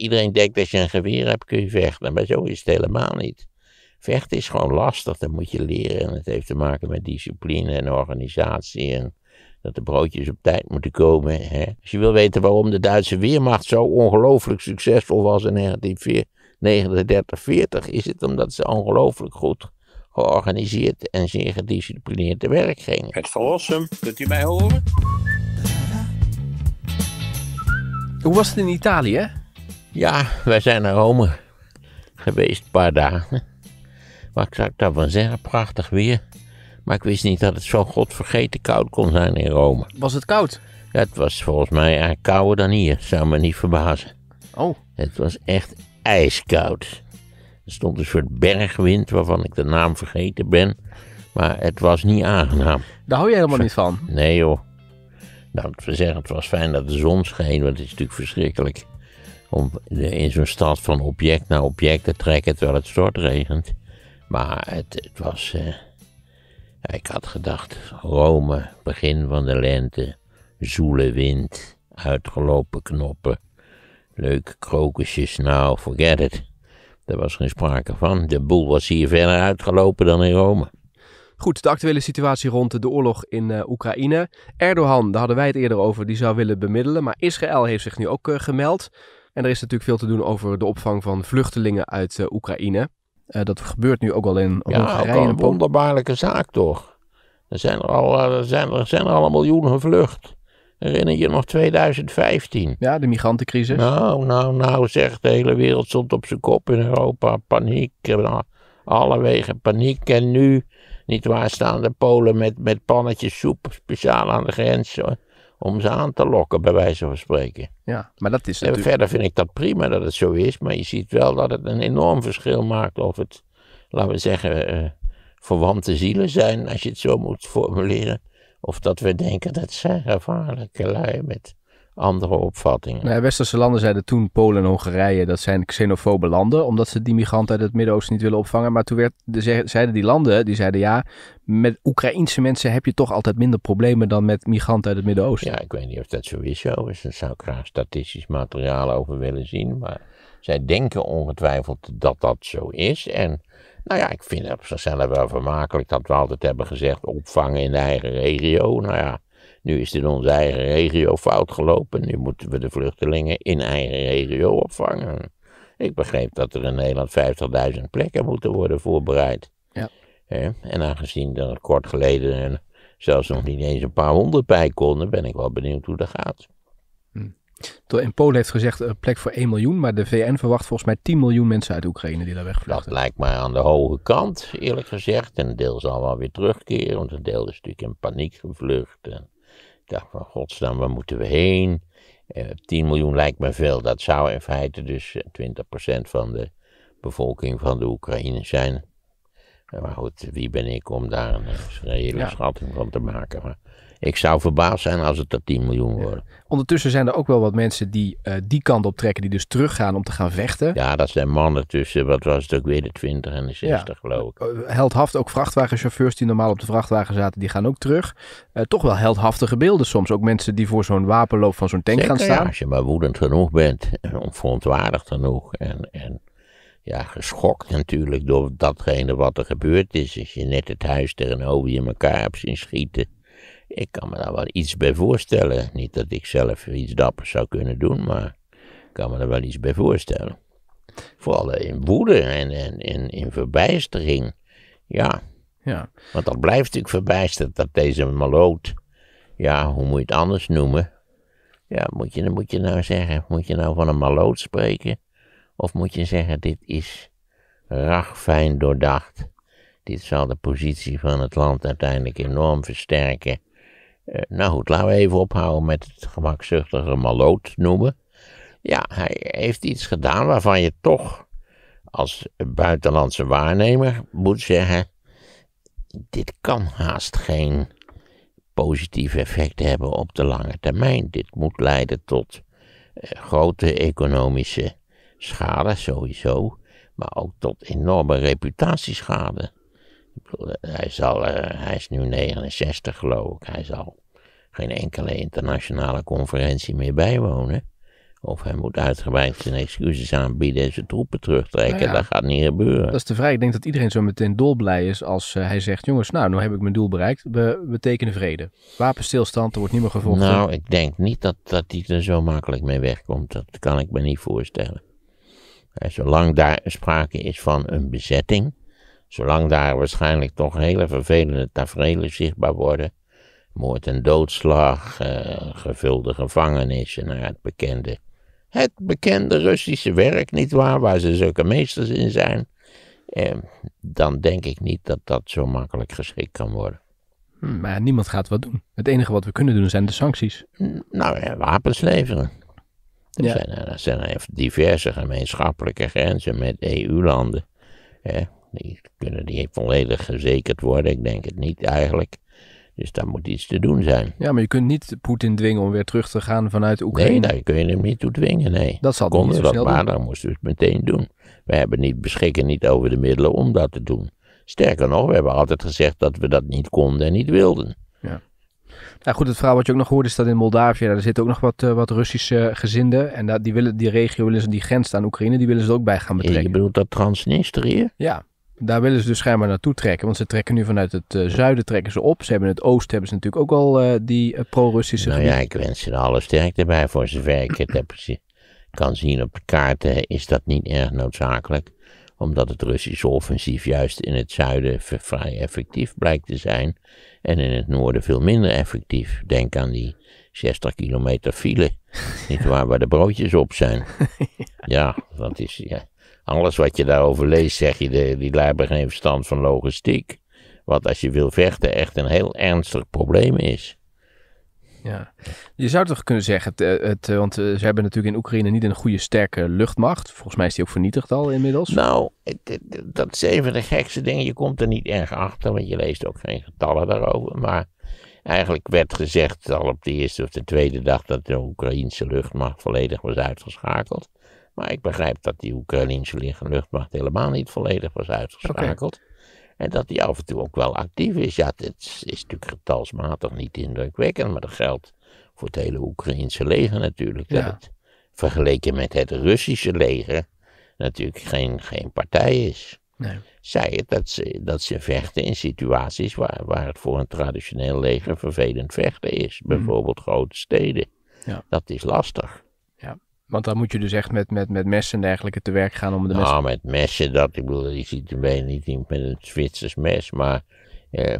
Iedereen denkt dat je een geweer hebt, kun je vechten. Maar zo is het helemaal niet. Vechten is gewoon lastig, dat moet je leren. En het heeft te maken met discipline en organisatie. En dat de broodjes op tijd moeten komen. Hè? Als je wil weten waarom de Duitse Weermacht zo ongelooflijk succesvol was in 1939, 40, is het omdat ze ongelooflijk goed georganiseerd en zeer gedisciplineerd te werk gingen. Het verlossen, kunt u mij horen? Hoe was het in Italië? Ja, wij zijn naar Rome geweest, een paar dagen. Wat zou ik daarvan zeggen? Prachtig weer. Maar ik wist niet dat het zo godvergeten koud kon zijn in Rome. Was het koud? het was volgens mij eh, kouder dan hier. Zou me niet verbazen. Oh. Het was echt ijskoud. Er stond een soort bergwind waarvan ik de naam vergeten ben. Maar het was niet aangenaam. Daar hou je helemaal niet van? Nee joh. Nou, het was fijn dat de zon scheen, want het is natuurlijk verschrikkelijk om in zo'n stad van object naar object te trekken terwijl het stortregent. Maar het, het was. Eh, ik had gedacht, Rome, begin van de lente, zoele wind, uitgelopen knoppen, leuke krokusjes, nou, forget it. Daar was geen sprake van. De boel was hier verder uitgelopen dan in Rome. Goed, de actuele situatie rond de oorlog in eh, Oekraïne. Erdogan, daar hadden wij het eerder over, die zou willen bemiddelen. Maar Israël heeft zich nu ook eh, gemeld. En er is natuurlijk veel te doen over de opvang van vluchtelingen uit eh, Oekraïne. Eh, dat gebeurt nu ook al in ja, Ja, een wonderbaarlijke zaak toch. Er zijn er al, eh, er zijn er, zijn er al een miljoen gevlucht. Herinner je nog 2015? Ja, de migrantencrisis. Nou, nou, nou, zegt de hele wereld stond op zijn kop in Europa. Paniek, nou, alle wegen paniek. En nu, niet waar staan de Polen met, met pannetjes soep speciaal aan de grens. Hoor om ze aan te lokken, bij wijze van spreken. Ja, maar dat is natuurlijk... verder vind ik dat prima dat het zo is, maar je ziet wel dat het een enorm verschil maakt of het, laten we zeggen, eh, verwante zielen zijn, als je het zo moet formuleren. Of dat we denken dat zijn gevaarlijke lui met andere opvattingen. Nou westerse landen zeiden toen Polen en Hongarije dat zijn xenofobe landen, omdat ze die migranten uit het Midden-Oosten niet willen opvangen. Maar toen werd, zeiden die landen, die zeiden ja, met Oekraïense mensen heb je toch altijd minder problemen dan met migranten uit het Midden-Oosten. Ja, ik weet niet of dat sowieso is. Daar zou ik graag statistisch materiaal over willen zien. Maar zij denken ongetwijfeld dat dat zo is. En nou ja, ik vind het op zichzelf wel vermakelijk dat we altijd hebben gezegd opvangen in de eigen regio. Nou ja, nu is het in onze eigen regio fout gelopen. Nu moeten we de vluchtelingen in eigen regio opvangen. Ik begreep dat er in Nederland 50.000 plekken moeten worden voorbereid. Ja. En aangezien er kort geleden zelfs nog niet eens een paar honderd bij konden, ben ik wel benieuwd hoe dat gaat. In hm. Polen heeft gezegd een eh, plek voor 1 miljoen, maar de VN verwacht volgens mij 10 miljoen mensen uit Oekraïne die daar wegvluchten. Dat lijkt mij aan de hoge kant, eerlijk gezegd. En een deel zal wel weer terugkeren, want een deel is natuurlijk in paniek gevlucht. Ik dacht van godsnaam, waar moeten we heen? 10 eh, miljoen lijkt me veel. Dat zou in feite dus 20% eh, van de bevolking van de Oekraïne zijn. Eh, maar goed, wie ben ik om daar een reële schatting van te maken? Maar ik zou verbaasd zijn als het er 10 miljoen wordt. Ondertussen zijn er ook wel wat mensen die eh, die kant op trekken, die dus teruggaan om te gaan vechten. Ja, dat zijn mannen tussen, wat was het ook weer, de 20 en de 60 geloof ik. Eh, eh, Heldhaft, ook vrachtwagenchauffeurs die normaal op de vrachtwagen zaten, die gaan ook terug. toch wel heldhaftige beelden soms. Ook mensen die voor zo'n wapenloop van zo'n tank gaan staan. Ja, als je maar woedend genoeg bent en verontwaardigd genoeg en, en ja, geschokt natuurlijk door datgene wat er gebeurd is. Als je net het huis tegenover je elkaar hebt zien schieten. Ik kan me daar wel iets bij voorstellen. Niet dat ik zelf iets dappers zou kunnen doen, maar ik kan me daar wel iets bij voorstellen. Vooral eh, in woede en, en, in verbijstering. Ja. ja. Want dat blijft natuurlijk verbijsterd dat deze maloot, ja, hoe moet je het anders noemen? Ja, moet je, moet je nou zeggen, moet je nou van een maloot spreken? Of moet je zeggen, dit is ragfijn doordacht. Dit zal de positie van het land uiteindelijk enorm versterken. Eh, nou goed, laten we even ophouden met het gemakzuchtige maloot noemen. Ja, hij heeft iets gedaan waarvan je toch als buitenlandse waarnemer moet zeggen: dit kan haast geen positief effect hebben op de lange termijn. Dit moet leiden tot eh, grote economische schade sowieso, maar ook tot enorme reputatieschade. Eh, hij, zal, hij is nu 69 geloof ik, hij zal geen enkele internationale conferentie meer bijwonen. Of hij moet uitgebreid zijn excuses aanbieden en zijn troepen terugtrekken. Nou dat gaat niet gebeuren. Dat is te vrij. Ik denk dat iedereen zo meteen dolblij is als eh, hij zegt... jongens, nou, nu heb ik mijn doel bereikt. We, tekenen vrede. Wapenstilstand, er wordt niet meer gevolgd. Nou, ik denk niet dat, dat hij er zo makkelijk mee wegkomt. Dat kan ik me niet voorstellen. Eh, zolang daar sprake is van een bezetting... zolang daar waarschijnlijk toch hele vervelende taferelen zichtbaar worden... Moord en doodslag, eh, gevulde gevangenissen, naar nou het bekende. Het bekende Russische werk, nietwaar, waar ze zulke meesters in zijn. Ehm, dan denk ik niet dat dat zo makkelijk geschikt kan worden. Hm, maar niemand gaat wat doen. Het enige wat we kunnen doen zijn de sancties. Nou ja, wapens leveren. Er, zijn, er diverse gemeenschappelijke grenzen met EU-landen. Die kunnen die volledig gezekerd worden? Ik denk het niet eigenlijk. Dus daar moet iets te doen zijn. Ja, maar je kunt niet Poetin dwingen om weer terug te gaan vanuit Oekraïne. Nee, daar kun je hem niet toe dwingen, nee. Dat zal niet zo dat maar, doen. dan moesten we het meteen doen. We hebben niet beschikken niet over de middelen om dat te doen. Sterker nog, we hebben altijd gezegd dat we dat niet konden en niet wilden. Ja. Nou goed, het verhaal wat je ook nog hoorde is dat in Moldavië, daar zitten ook nog wat, eh, wat Russische gezinden. En dat, die, willen, die regio, willen ze, die grens aan Oekraïne, die willen ze ook bij gaan betrekken. Je bedoelt dat Transnistrië? Ja. Daar willen ze dus schijnbaar naartoe trekken. Want ze trekken nu vanuit het eh, zuiden trekken ze op. Ze hebben in het oosten hebben ze natuurlijk ook al eh, die eh, pro-Russische Nou ja, ik wens ze alle sterkte bij. Voor zover ik het heb kan zien op de kaarten is dat niet erg noodzakelijk. Omdat het Russische offensief juist in het zuiden vrij effectief blijkt te zijn. En in het noorden veel minder effectief. Denk aan die 60 kilometer file. Niet waar, waar de broodjes op zijn. Ja, dat is... Ja. Alles wat je daarover leest, zeg je, de, die lui hebben geen verstand van logistiek. Wat als je wil vechten echt een heel ernstig probleem is. Ja, je zou toch kunnen zeggen, het, eh, het, eh, want eh, ze hebben natuurlijk in Oekraïne niet een goede sterke luchtmacht. Volgens mij is die ook vernietigd al inmiddels. Nou, dat is even de gekste ding. Je komt er niet erg achter, want je leest ook geen getallen daarover. Maar eigenlijk werd gezegd al op de eerste of de tweede dag dat de Oekraïnse luchtmacht volledig was uitgeschakeld. Maar ik begrijp dat die Oekraïnse luchtmacht helemaal niet volledig was uitgeschakeld. En dat die af en toe ook wel actief is. Ja, het is, natuurlijk getalsmatig niet indrukwekkend, maar dat geldt voor het hele Oekraïnse leger natuurlijk. Dat het vergeleken met het Russische leger natuurlijk geen, geen partij is. Nee. Zij het dat ze, dat ze vechten in situaties waar, waar het voor een traditioneel leger vervelend vechten is. Mhm. Bijvoorbeeld grote steden. Ja. Dat is lastig. Want dan moet je dus echt met, met, met messen en dergelijke te werk gaan om de Nou, met messen, dat, ik bedoel, je ziet er benen niet met een Zwitsers mes, maar eh,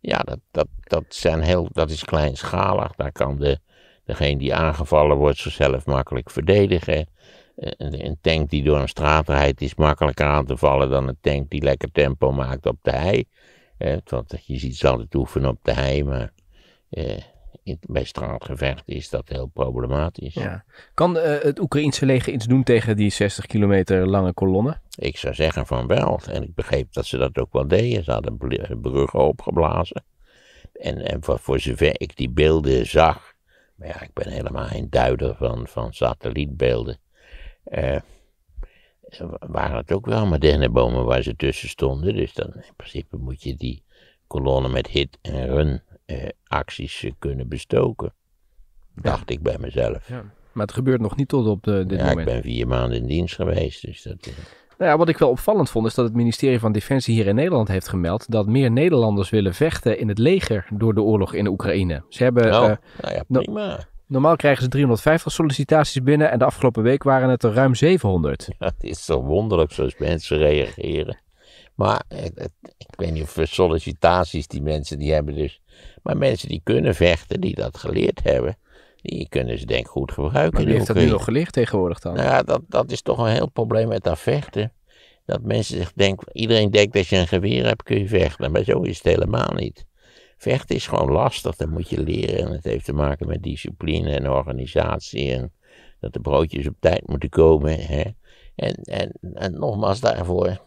ja, dat, dat, dat, zijn heel, dat is kleinschalig. Daar kan de, degene die aangevallen wordt zichzelf makkelijk verdedigen. Eh, een, een, tank die door een straat rijdt is makkelijker aan te vallen dan een tank die lekker tempo maakt op de hei. Eh, want je ziet ze altijd oefenen op de hei, maar eh, bij straatgevecht is dat heel problematisch. Ja. Kan eh, het Oekraïense leger iets doen tegen die 60 kilometer lange kolonne? Ik zou zeggen van wel. En ik begreep dat ze dat ook wel deden. Ze hadden bruggen opgeblazen. En, en voor, zover ik die beelden zag, maar ja, ik ben helemaal geen duider van, van satellietbeelden. Eh, waren het ook wel moderne bomen waar ze tussen stonden. Dus dan in principe moet je die kolonnen met hit en run eh, acties eh, kunnen bestoken. Dacht ik bij mezelf. Ja. Maar het gebeurt nog niet tot op de, eh, dit ja, moment. Ja, ik ben vier maanden in dienst geweest. Dus dat, eh. Nou ja, wat ik wel opvallend vond is dat het ministerie van Defensie hier in Nederland heeft gemeld dat meer Nederlanders willen vechten in het leger door de oorlog in de Oekraïne. Ze hebben. nou, eh, nou ja, prima. normaal krijgen ze 350 sollicitaties binnen en de afgelopen week waren het er ruim 700. Ja, het is toch wonderlijk zoals mensen reageren. Maar ik weet niet of sollicitaties, die mensen die hebben dus maar mensen die kunnen vechten, die dat geleerd hebben, die kunnen ze denk ik goed gebruiken. Maar wie heeft dat nu nog geleerd tegenwoordig dan? Nou ja, dat, dat is toch een heel probleem met dat vechten. Dat mensen zich denken, iedereen denkt dat je een geweer hebt kun je vechten. Maar zo is het helemaal niet. Vechten is gewoon lastig, dat moet je leren. En het heeft te maken met discipline en organisatie. En dat de broodjes op tijd moeten komen. Hè. En, en, en nogmaals daarvoor,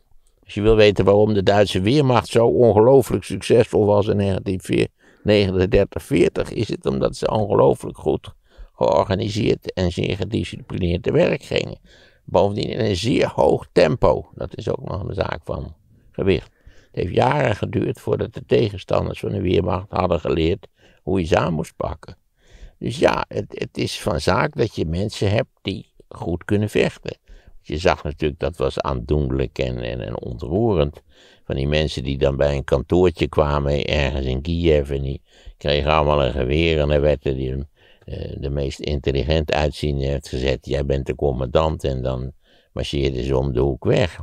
als je wil weten waarom de Duitse Weermacht zo ongelooflijk succesvol was in 1939, 40, is het omdat ze ongelooflijk goed georganiseerd en zeer gedisciplineerd te werk gingen. Bovendien in een zeer hoog tempo. Dat is ook nog een zaak van gewicht. Het heeft jaren geduurd voordat de tegenstanders van de Weermacht hadden geleerd hoe je ze aan moest pakken. Dus ja, het, het is van zaak dat je mensen hebt die goed kunnen vechten. Je zag natuurlijk, dat was aandoenlijk en, en, ontroerend. Van die mensen die dan bij een kantoortje kwamen ergens in Kiev. En die kregen allemaal een geweer. En dan werd er die, eh, de meest intelligent uitzien heeft gezet. Jij bent de commandant. En dan marcheerden ze om de hoek weg.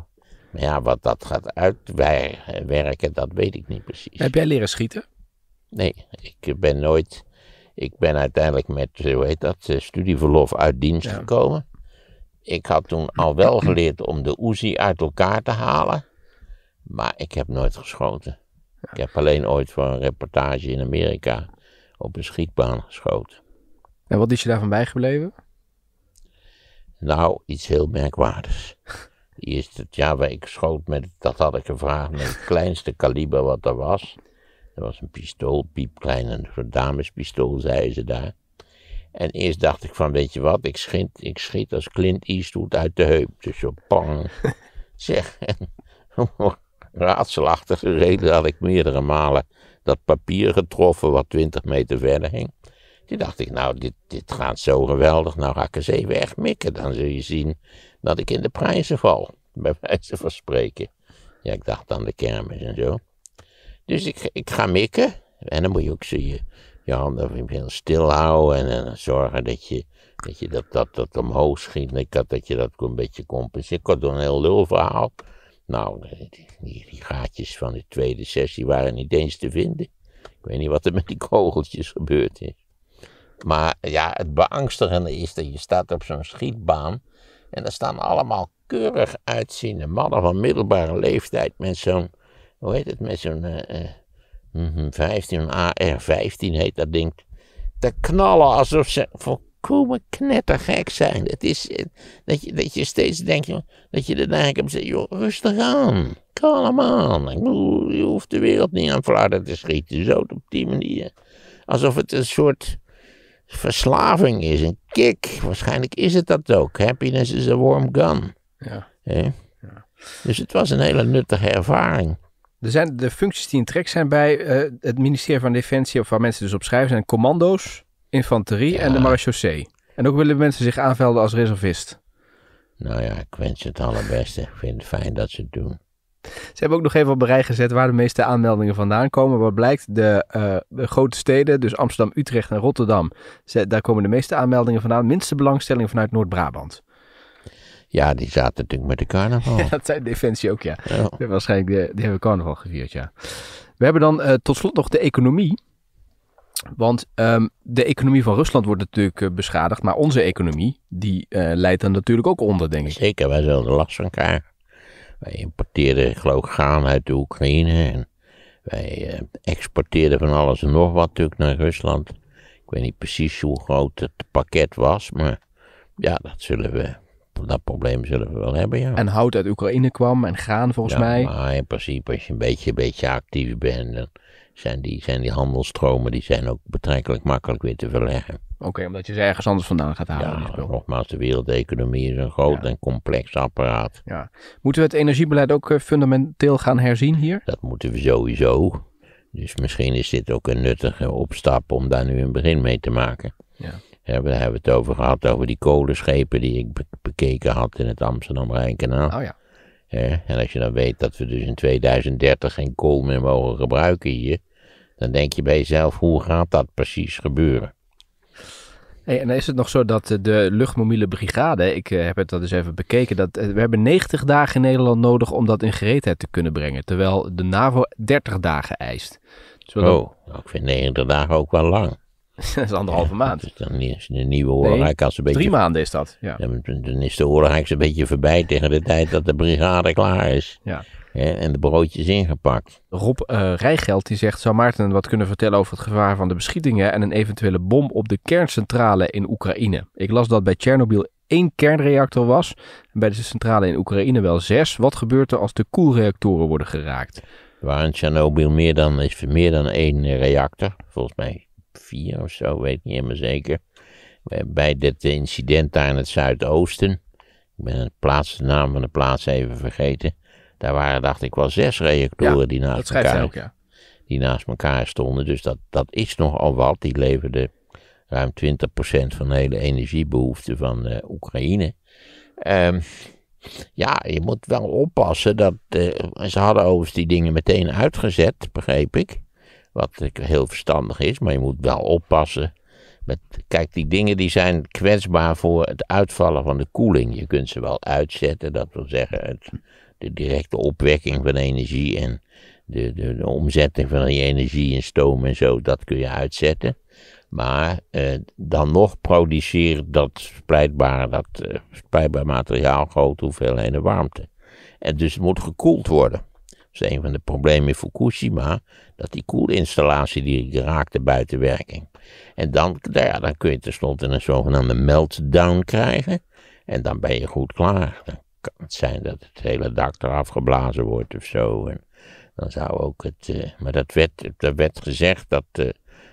Maar ja, wat dat gaat uitwerken, dat weet ik niet precies. Heb jij leren schieten? Nee, ik ben nooit. Ik ben uiteindelijk met, hoe heet dat, eh, studieverlof uit dienst gekomen. Ik had toen al wel geleerd om de Uzi uit elkaar te halen. Maar ik heb nooit geschoten. Ik heb alleen ooit voor een reportage in Amerika op een schietbaan geschoten. En wat is je daarvan bijgebleven? Nou, iets heel merkwaardigs. Eerst het jaar waar ik schoot met, dat had ik gevraagd, met het kleinste kaliber wat er was. Dat was een pistool, piepklein, een damespistool, zeiden ze daar. En eerst dacht ik van, weet je wat, ik schiet, ik schiet als Clint Eastwood uit de heup. Dus zo pang. zeg, raadselachtige reden had ik meerdere malen dat papier getroffen wat 20 meter verder hing. Toen dacht ik, nou, dit, dit gaat zo geweldig, nou ga ik eens even echt mikken. Dan zul je zien dat ik in de prijzen val, bij wijze van spreken. Ja, ik dacht aan de kermis en zo. Dus ik, ik ga mikken. En dan moet je ook, zien je handen stil houden en, zorgen dat je dat, dat, dat, omhoog schiet. ik had dat je dat een beetje compenseert. Ik had een heel lul verhaal. Nou, die, die, gaatjes van de tweede sessie waren niet eens te vinden. Ik weet niet wat er met die kogeltjes gebeurd is. Maar ja, het beangstigende is dat je staat op zo'n schietbaan en er staan allemaal keurig uitziende mannen van middelbare leeftijd met zo'n, hoe heet het, met zo'n eh, eh, 15, mhm, AR-15 ah, heet dat ding. Te knallen alsof ze volkomen knettergek zijn. Dat, is, eh, dat, je, dat je steeds denkt, dat je de eigenlijk hebt zegt, joh, rustig aan. Kalm aan. je hoeft de wereld niet aan flarden te schieten. Zo op die manier. Alsof het een soort verslaving is, een kick. Waarschijnlijk is het dat ook. Happiness is a warm gun. Ja. ja. Dus het was een hele nuttige ervaring. Er zijn de functies die in trek zijn bij eh, het ministerie van Defensie, of waar mensen dus op schrijven, zijn commando's, infanterie en de marechaussee. En ook willen mensen zich aanvelden als reservist. Nou ja, ik wens het allerbeste. Ik vind het fijn dat ze het doen. Ze hebben ook nog even op bereik gezet waar de meeste aanmeldingen vandaan komen. Wat blijkt, de, eh, de grote steden, dus Amsterdam, Utrecht en Rotterdam, daar komen de meeste aanmeldingen vandaan. Minste belangstelling vanuit Noord-Brabant. Ja, die zaten natuurlijk met de carnaval. Ja, dat zijn Defensie ook, ja. ja. Waarschijnlijk, de, die hebben carnaval gevierd, ja. We hebben dan eh, tot slot nog de economie. Want ehm, de economie van Rusland wordt natuurlijk eh, beschadigd. Maar onze economie, die eh, leidt er natuurlijk ook onder, denk ik. Zeker, wij zullen er last van elkaar. Wij importeren, geloof ik, gaan uit de Oekraïne. En wij exporteren van alles en nog wat natuurlijk naar Rusland. Ik weet niet precies hoe groot het pakket was, maar ja, dat zullen we dat probleem zullen we wel hebben, ja. En hout uit Oekraïne kwam en graan volgens ja, mij. Maar in principe, als je een beetje, beetje actief bent, dan zijn die, zijn die handelstromen die zijn ook betrekkelijk makkelijk weer te verleggen. Oké, omdat je ze ergens anders vandaan gaat halen. Ja, nogmaals, de wereldeconomie is een groot en complex apparaat. Ja. Moeten we het energiebeleid ook eh, fundamenteel gaan herzien hier? Dat moeten we sowieso. Dus misschien is dit ook een nuttige opstap om daar nu een begin mee te maken. Ja. Ja, we hebben het over gehad, over die kolenschepen die ik bekeken had in het Amsterdam-Rijnkanaal. Oh ja. En als je dan weet dat we dus in 2030 geen kool meer mogen gebruiken hier, dan denk je bij jezelf, hoe gaat dat precies gebeuren? Hey, en is het nog zo dat de luchtmobiele brigade, ik eh, heb het dat eens even bekeken, dat eh, we hebben 90 dagen in Nederland nodig om dat in gereedheid te kunnen brengen, terwijl de NAVO 30 dagen eist. oh, nou, ik vind 90 dagen ook wel lang. dat is anderhalve maand. Dat is dan de nieuwe oorlog. als een beetje, drie maanden is dat. Ja. Dan is de oorlog een beetje voorbij tegen de tijd dat de brigade klaar is. Ja. Ja, en de broodjes ingepakt. Rob uh, Rijgeld die zegt: Zou Maarten wat kunnen vertellen over het gevaar van de beschietingen en een eventuele bom op de kerncentrale in Oekraïne? Ik las dat bij Tsjernobyl één kernreactor was en bij de centrale in Oekraïne wel zes. Wat gebeurt er als de koelreactoren worden geraakt? Waar in Tsjernobyl meer dan, meer dan één reactor, volgens mij vier of zo, weet ik niet helemaal zeker. Bij dit incident daar in het zuidoosten. Ik ben de, plaats, naam van de plaats even vergeten. Daar waren, dacht ik, wel zes reactoren die, naast elkaar, ook, ja. die naast elkaar stonden. Dus dat, dat is nogal wat. Die leverden ruim 20% van de hele energiebehoefte van eh, Oekraïne. Ehm, ja, je moet wel oppassen dat. Eh, ze hadden overigens die dingen meteen uitgezet, begreep ik. Wat heel verstandig is, maar je moet wel oppassen. Met, kijk, die dingen die zijn kwetsbaar voor het uitvallen van de koeling. Je kunt ze wel uitzetten, dat wil zeggen het, de directe opwekking van energie en de, de, omzetting van die energie in stoom en zo, dat kun je uitzetten. Maar eh, dan nog produceert dat splijtbare, dat eh, splijtbaar materiaal grote hoeveelheden warmte. En dus moet gekoeld worden. Dat is een van de problemen in Fukushima, dat die koelinstallatie die raakte buiten werking. En dan, nou ja, dan kun je tenslotte een zogenaamde meltdown krijgen. En dan ben je goed klaar. Dan kan het zijn dat het hele dak eraf geblazen wordt of zo. En dan zou ook het. Eh, maar dat werd, dat werd gezegd dat, eh,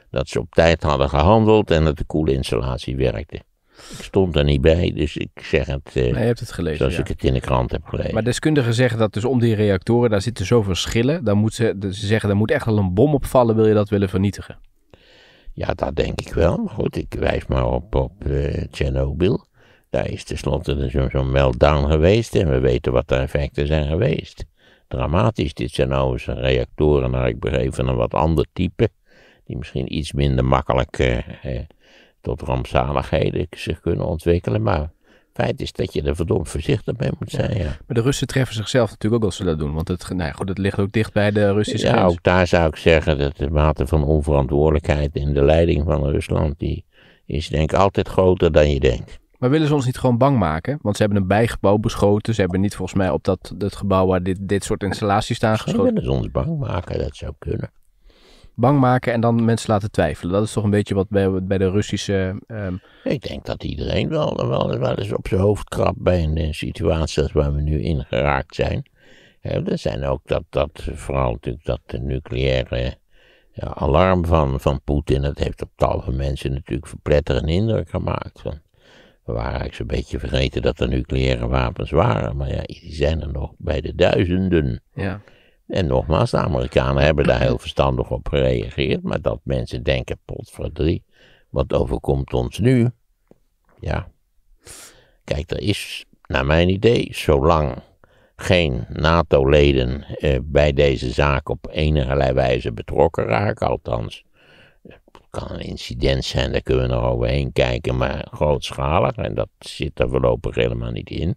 dat ze op tijd hadden gehandeld en dat de koelinstallatie werkte stond er niet bij, dus ik zeg het. Uh, je hebt het gelezen. Zoals ik het in de krant heb gelezen. Maar deskundigen zeggen dat dus om die reactoren, daar zitten zoveel schillen. dan moet ze, ze zeggen, daar moet echt wel een bom op vallen, wil je dat willen vernietigen? Ja, dat denk ik wel. Maar goed, ik wijs maar op, op uh, Tsjernobyl. Daar is tenslotte dus zo'n zo meltdown geweest en we weten wat de effecten zijn geweest. Dramatisch, dit zijn nou reactoren, naar ik begreep, van een wat ander type. Die misschien iets minder makkelijk eh, tot rampzaligheden zich kunnen ontwikkelen. Maar feit is dat je er verdomd voorzichtig mee moet zijn. Ja. Maar de Russen treffen zichzelf natuurlijk ook als ze dat doen. Want het, nou goed, het ligt ook dicht bij de Russische ja, ook daar zou ik zeggen dat de mate van onverantwoordelijkheid in de leiding van Rusland... die is denk ik altijd groter dan je denkt. Maar willen ze ons niet gewoon bang maken? Want ze hebben een bijgebouw beschoten. Ze hebben niet volgens mij op dat, dat gebouw waar dit, dit soort installaties staan geschoten. Ze willen ze ons bang maken, dat zou kunnen bang maken en dan mensen laten twijfelen. Dat is toch een beetje wat bij, bij de Russische. Ehm, Ik denk dat iedereen wel, wel, wel eens op zijn hoofd krabt bij een situatie als waar we nu in geraakt zijn. er zijn ook dat, dat, vooral natuurlijk dat de nucleaire ja, eh, alarm van, van Poetin, dat heeft op tal van mensen natuurlijk verpletterend indruk gemaakt. Van, we waren eigenlijk zo'n beetje vergeten dat er nucleaire wapens waren, maar ja, die zijn er nog bij de duizenden. Ja. En nogmaals, de Amerikanen hebben daar heel verstandig op gereageerd. Maar dat mensen denken, potverdrie, wat overkomt ons nu? Ja. Kijk, er is, naar mijn idee, zolang geen NATO-leden eh, bij deze zaak op enige wijze betrokken raken, althans. Het kan een incident zijn, daar kunnen we nog overheen kijken, maar grootschalig, en dat zit er voorlopig helemaal niet in.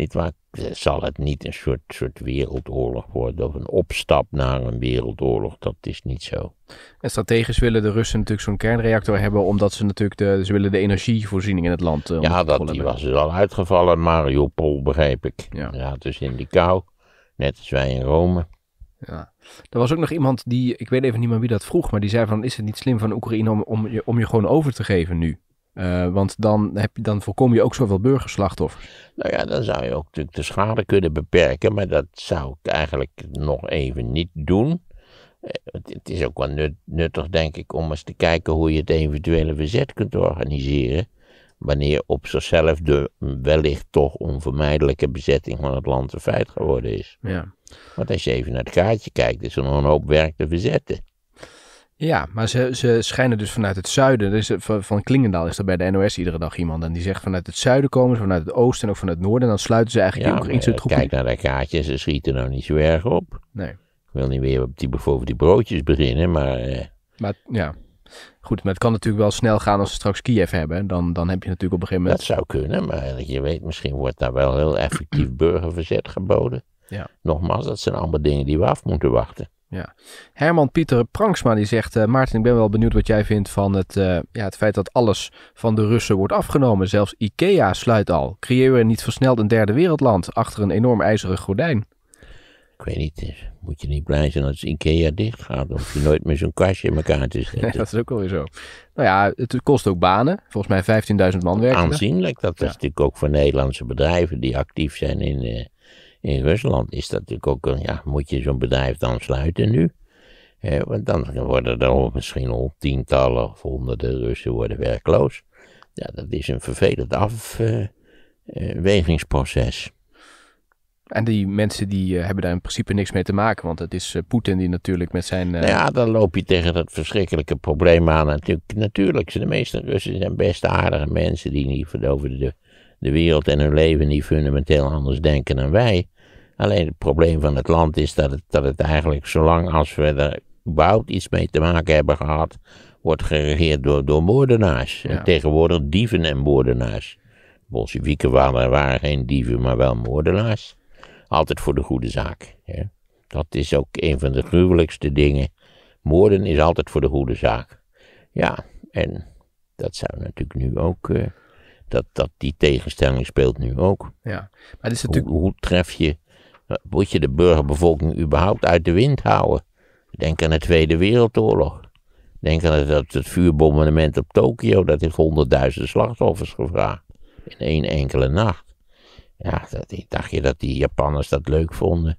Niet waar? Zal het niet een soort, soort wereldoorlog worden of een opstap naar een wereldoorlog? Dat is niet zo. En strategisch willen de Russen natuurlijk zo'n kernreactor hebben, omdat ze natuurlijk de, ze willen de energievoorziening in het land. Eh, ja, dat, die was dus al uitgevallen, Mariupol, begreep ik. Ja. dus in die kou, net als wij in Rome. Ja. Er was ook nog iemand die, ik weet even niet meer wie dat vroeg, maar die zei van, is het niet slim van Oekraïne om, om, je, om je gewoon over te geven nu? Eh, want dan, heb je, dan voorkom je ook zoveel burgerslachtoffers. Nou ja, dan zou je ook natuurlijk de schade kunnen beperken, maar dat zou ik eigenlijk nog even niet doen. Eh, het, is ook wel nuttig, denk ik, om eens te kijken hoe je het eventuele verzet kunt organiseren. Wanneer op zichzelf de wellicht toch onvermijdelijke bezetting van het land een feit geworden is. Ja. Want als je even naar het kaartje kijkt, is er nog een hoop werk te verzetten. Ja, maar ze, ze schijnen dus vanuit het zuiden. Dus van Klingendaal is er bij de NOS iedere dag iemand. En die zegt vanuit het zuiden komen ze, vanuit het oosten en ook vanuit het noorden. En dan sluiten ze eigenlijk ja, die iets troepen. Kijk naar dat kaartje, ze schieten nou niet zo erg op. Nee. Ik wil niet weer op die, bijvoorbeeld die broodjes beginnen, maar... Eh. Maar ja, goed, maar het kan natuurlijk wel snel gaan als ze straks Kiev hebben. Dan, dan heb je natuurlijk op een gegeven moment... Dat zou kunnen, maar je weet, misschien wordt daar wel heel effectief burgerverzet geboden. Ja. Nogmaals, dat zijn allemaal dingen die we af moeten wachten. Ja. Herman Pieter Pranksma die zegt: eh, Maarten, ik ben wel benieuwd wat jij vindt van het, eh, ja, het feit dat alles van de Russen wordt afgenomen. Zelfs IKEA sluit al. Creëren niet versneld een derde wereldland achter een enorm ijzeren gordijn? Ik weet niet, eh, moet je niet blij zijn als IKEA dicht gaat. Of je nooit meer zo'n kastje in elkaar te zetten. dat is ook wel weer zo. Nou ja, het kost ook banen. Volgens mij 15.000 man werken. Aanzienlijk, dat is natuurlijk ook voor Nederlandse bedrijven die actief zijn in. In Rusland is dat natuurlijk ook, ja, moet je zo'n bedrijf dan sluiten nu? Eh, want dan worden er misschien al tientallen of honderden Russen worden werkloos. Ja, dat is een vervelend afwegingsproces. En die mensen die eh, hebben daar in principe niks mee te maken, want het is eh, Poetin die natuurlijk met zijn... Eh, nou ja, dan loop je tegen dat verschrikkelijke probleem aan. Natuurlijk, natuurlijk de meeste Russen zijn best aardige mensen die niet over de de wereld en hun leven niet fundamenteel anders denken dan wij. Alleen het probleem van het land is dat het, dat het eigenlijk zolang als we er überhaupt iets mee te maken hebben gehad, wordt geregeerd door, door moordenaars. tegenwoordig dieven en moordenaars. Bolsjewieken waren, waren geen dieven, maar wel moordenaars. Altijd voor de goede zaak. Dat is ook een van de gruwelijkste dingen. Moorden is altijd voor de goede zaak. Ja, en dat zou natuurlijk nu ook. Eh, dat, dat die tegenstelling speelt nu ook. Ja, maar is natuurlijk... hoe, hoe tref je, moet je de burgerbevolking überhaupt uit de wind houden? Denk aan de Tweede Wereldoorlog. Denk aan het, het vuurbombardement op Tokio, dat heeft honderdduizenden slachtoffers gevraagd. In één enkele nacht. Ja, dat, dacht je dat die Japanners dat leuk vonden?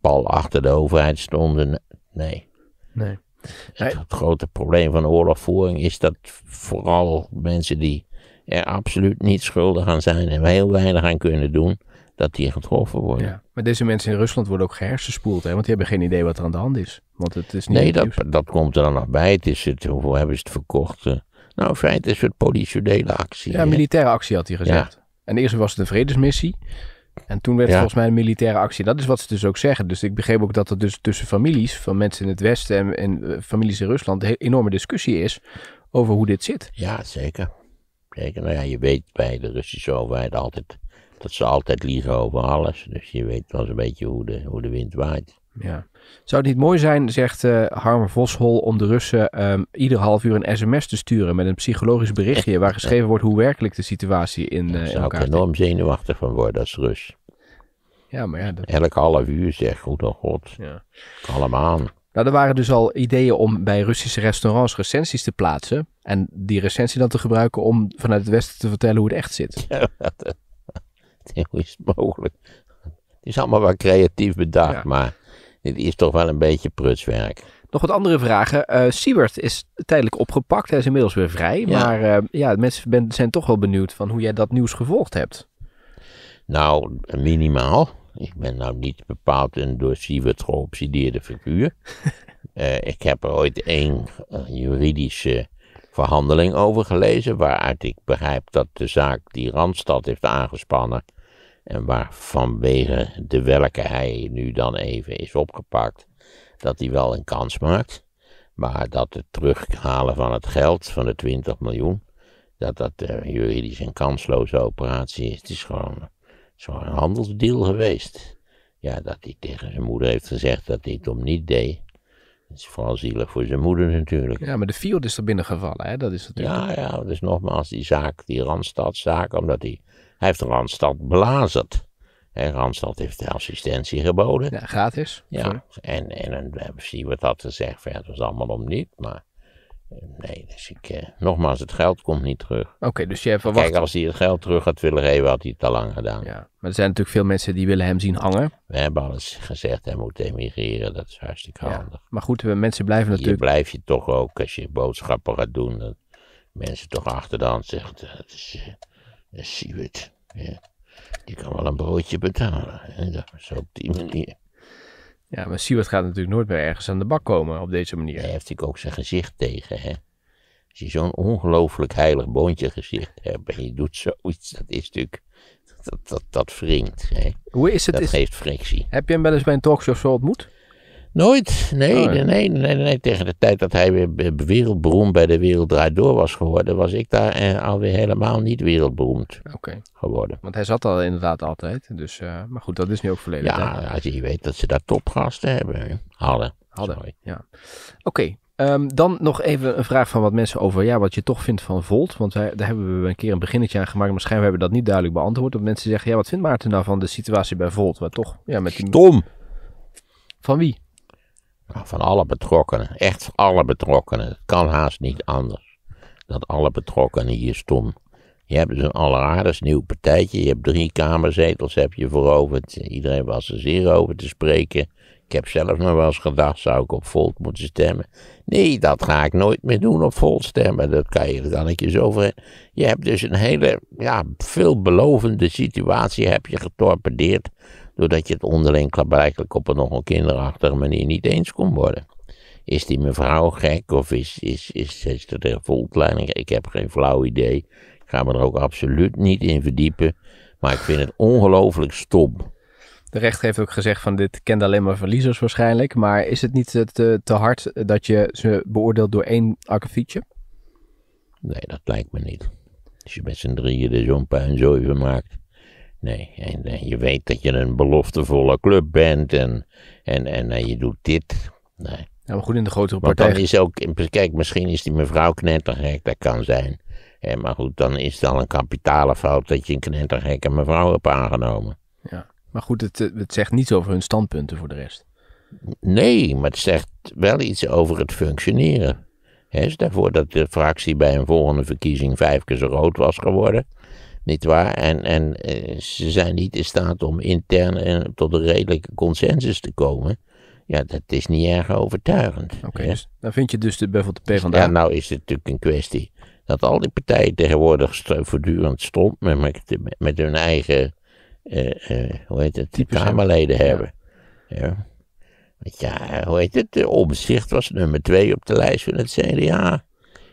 Pal achter de overheid stonden? Nee. Nee. Het, dus het grote probleem van oorlogvoering is dat vooral mensen die er absoluut niet schuldig aan zijn en heel weinig aan kunnen doen, dat die getroffen worden. Ja. Maar deze mensen in Rusland worden ook gehersenspoeld, hè? want die hebben geen idee wat er aan de hand is. Want het is niet nee, dat, dat komt er dan nog bij. Het is het, hoeveel hebben ze het verkocht? Eh, nou, feit is het politionele actie. Ja, militaire actie had hij gezegd. En eerst was het een vredesmissie. En toen werd het volgens mij een militaire actie. Dat is wat ze dus ook zeggen. Dus ik begreep ook dat er dus tussen families van mensen in het Westen en, en eh, families in Rusland een enorme discussie is over hoe dit zit. Ja, zeker. Nou ja, je weet bij de Russische overheid altijd dat ze altijd liegen over alles. Dus je weet wel eens een beetje hoe de, hoe de wind waait. Ja. Zou het niet mooi zijn, zegt uh, eh, Harm Voshol, om de Russen ehm, ieder half uur een sms te sturen met een psychologisch berichtje waar geschreven wordt hoe werkelijk de situatie in, uh, Daar zou ik enorm zenuwachtig van worden als Rus. Ja, maar ja, dat... Elk half uur zeg, goed oh god. Ja. Nou, er waren dus al ideeën om bij Russische restaurants recensies te plaatsen. En die recensie dan te gebruiken om vanuit het Westen te vertellen hoe het echt zit. Ja, dat, dat eh, mogelijk. Het is allemaal wel creatief bedacht, maar dit is toch wel een beetje prutswerk. Nog wat andere vragen. Uh, Siebert is tijdelijk opgepakt. Hij is inmiddels weer vrij. Maar eh, ja, mensen zijn toch wel benieuwd van hoe jij dat nieuws gevolgd hebt. Nou, minimaal. Ik ben nou niet bepaald een door Siewert geobsedeerde figuur. Eh, ik heb er ooit één eh, juridische verhandeling over gelezen, waaruit ik begrijp dat de zaak die Randstad heeft aangespannen en waar vanwege de welke hij nu dan even is opgepakt, dat hij wel een kans maakt. Maar dat het terughalen van het geld, van de 20 miljoen, dat dat eh, juridisch een kansloze operatie is. Het is gewoon zo'n handelsdeal geweest. Ja, dat hij tegen zijn moeder heeft gezegd dat hij het om niet deed. Dat is vooral zielig voor zijn moeder natuurlijk. Ja, maar de field is er binnengevallen, hè? Dat is natuurlijk... Ja, ja, dus nogmaals die zaak, die Randstadzaak, omdat hij... Hij heeft Randstad belazerd. En Randstad heeft de assistentie geboden. Ja, gratis. Ja, en, en, en we hebben wat dat gezegd het was allemaal om niet, maar... Nee, dus ik, eh, nogmaals, het geld komt niet terug. Oké, okay, dus hebt verwacht... Kijk, als hij het geld terug had willen geven, had hij het al lang gedaan. Ja, maar er zijn natuurlijk veel mensen die willen hem zien hangen. We hebben al eens gezegd, hij moet emigreren, dat is hartstikke handig. Maar goed, mensen blijven natuurlijk... Hier blijf je toch ook, als je boodschappen gaat doen, dat mensen toch achter de hand zeggen, dat is een uh, eh, ja. die kan wel een broodje betalen. Hè? Zo op die mm. manier. Ja, maar Siewert gaat natuurlijk nooit meer ergens aan de bak komen op deze manier. Hij heeft natuurlijk ook zijn gezicht tegen, hè. Als je zo'n ongelooflijk heilig boontje gezicht hebt en je doet zoiets, dat is natuurlijk, dat, dat, dat wringt, hè. Hoe is het? Dat geeft frictie. Heb je hem wel eens bij een talkshow zo ontmoet? Nooit. Nee, oh, nee, nee, nee, Tegen de tijd dat hij weer wereldberoemd bij de Wereld Draait Door was geworden, was ik daar eh, alweer helemaal niet wereldberoemd geworden. Want hij zat al inderdaad altijd. Dus, eh, maar goed, dat is nu ook verleden. Ja, als je weet dat ze daar topgasten hebben. Hadden. Hadden, ja. Oké. Ehm, dan nog even een vraag van wat mensen over ja, wat je toch vindt van Volt. Want wij, daar hebben we een keer een beginnetje aan gemaakt. Maar hebben we dat niet duidelijk beantwoord. Dat mensen zeggen, ja, wat vindt Maarten nou van de situatie bij Volt? Waar toch, ja, met die... Stom! Van wie? Nou, van alle betrokkenen, echt alle betrokkenen. Het kan haast niet anders. Dat alle betrokkenen hier stom. Je hebt dus een alleraardigst nieuw partijtje. Je hebt drie kamerzetels heb je veroverd. Iedereen was er zeer over te spreken. Ik heb zelf nog wel eens gedacht, zou ik op Volt moeten stemmen? Nee, dat ga ik nooit meer doen op Volt stemmen. Dat kan je, dan netjes over. Je hebt dus een hele ja, veelbelovende situatie heb je getorpedeerd doordat je het onderling klaarblijkelijk op een nog een kinderachtige manier niet eens kon worden. Is die mevrouw gek of is, is, is, is de gevoelpleiding? Ik heb geen flauw idee. Ik ga me er ook absoluut niet in verdiepen. Maar ik vind het ongelooflijk stom. De recht heeft ook gezegd van dit kent alleen maar verliezers waarschijnlijk. Maar is het niet te, te hard dat je ze beoordeelt door één akkefietje? Nee, dat lijkt me niet. Als je met z'n drieën er zo'n puinzooi van maakt. Nee, en, eh, je weet dat je een beloftevolle club bent en, en, en, en eh, je doet dit. Nee. maar goed, in de grotere Want Maar dan is ook, kijk, misschien is die mevrouw knettergek, dat kan zijn. maar goed, dan is het al een kapitale fout dat je een knettergekke mevrouw hebt aangenomen. Ja, maar goed, het, eh, het zegt niets over hun standpunten voor de rest. Nee, maar het zegt wel iets over het functioneren. He, daarvoor dat de fractie bij een volgende verkiezing vijf keer zo rood was geworden. Niet waar? En, en eh, ze zijn niet in staat om intern eh, tot een redelijke consensus te komen. Ja, dat is niet erg overtuigend. Oké, dus dan vind je dus de, bijvoorbeeld de PvdA. Ja, nou is het natuurlijk een kwestie dat al die partijen tegenwoordig voortdurend stond met, met, hun eigen, uh, uh, hoe heet het, type Kamerleden hebben. Ja. ja, hoe heet het, de Omzicht was nummer twee op de lijst van het CDA.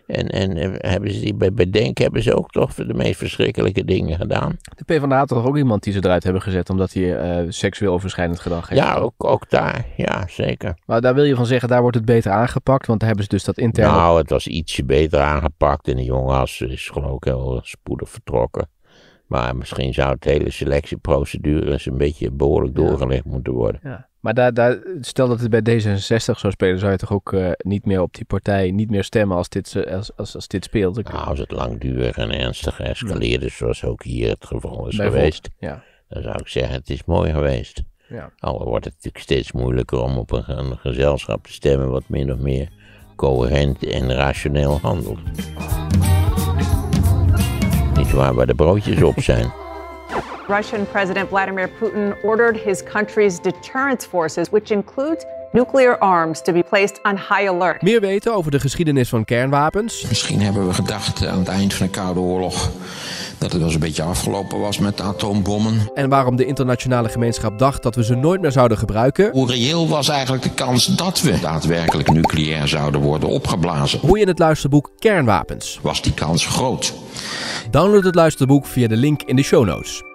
En, en hebben ze die bij bedenken, hebben ze ook toch de meest verschrikkelijke dingen gedaan. De PvdA had toch ook iemand die ze eruit hebben gezet omdat hij eh, seksueel overschrijdend gedrag heeft? Ja, ook, ook daar. Ja, zeker. Maar daar wil je van zeggen, daar wordt het beter aangepakt, want daar hebben ze dus dat intern... Nou, het was ietsje beter aangepakt en de jongens, is gewoon ook heel spoedig vertrokken. Maar misschien zou het hele selectieprocedure eens een beetje behoorlijk doorgelegd moeten worden. Ja. Maar daar, daar, stel dat het bij D66 zou spelen, zou je toch ook eh, niet meer op die partij, niet meer stemmen als dit, eh, als, als, als dit speelt? Nou, als het langdurig en ernstig escaleerde, zoals ook hier het geval is geweest, ja. dan zou ik zeggen, het is mooi geweest. Ja. Al wordt het natuurlijk steeds moeilijker om op een, een gezelschap te stemmen wat min of meer coherent en rationeel handelt. Niet waar waar de broodjes op zijn. Russian President Vladimir Putin ordered his country's deterrence forces, which includes nuclear arms, to be placed on high alert. Meer weten over de geschiedenis van kernwapens. Misschien hebben we gedacht aan het eind van de Koude Oorlog dat het wel eens een beetje afgelopen was met atoombommen. En waarom de internationale gemeenschap dacht dat we ze nooit meer zouden gebruiken. Hoe reëel was eigenlijk de kans dat we daadwerkelijk nucleair zouden worden opgeblazen? Hoe je in het luisterboek Kernwapens. Was die kans groot? Download het luisterboek via de link in de show notes.